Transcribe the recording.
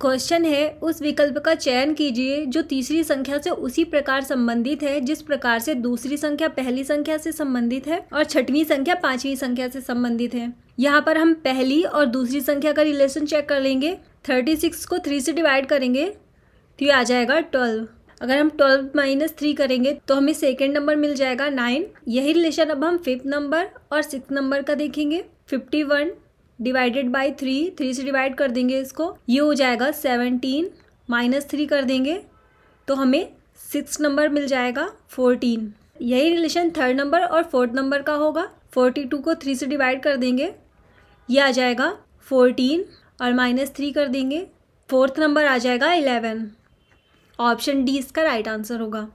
question है उस विकल्प का चयन कीजिए जो तीसरी संख्या से उसी प्रकार संबंधित है जिस प्रकार से दूसरी संख्या पहली संख्या से संबंधित है और छठवीं संख्या पांचवी संख्या से संबंधित है यहाँ पर हम पहली और दूसरी संख्या का रिलेशन चेक कर लेंगे थर्टी सिक्स को थ्री से डिवाइड करेंगे तो ये आ जाएगा ट्वेल्व अगर हम ट्वेल्व माइनस थ्री करेंगे तो हमें सेकेंड नंबर मिल जाएगा नाइन यही रिलेशन अब हम फिफ्थ नंबर और सिक्स नंबर का देखेंगे fifty one divided by three three से डिवाइड कर देंगे इसको ये हो जाएगा सेवनटीन माइनस थ्री कर देंगे तो हमें सिक्स नंबर मिल जाएगा फोर्टीन यही रिलेशन थर्ड नंबर और फोर्थ नंबर का होगा फोर्टी टू को थ्री से डिवाइड कर देंगे ये आ जाएगा फोर्टीन और माइनस थ्री कर देंगे फोर्थ नंबर आ जाएगा इलेवन ऑप्शन डी इसका राइट आंसर होगा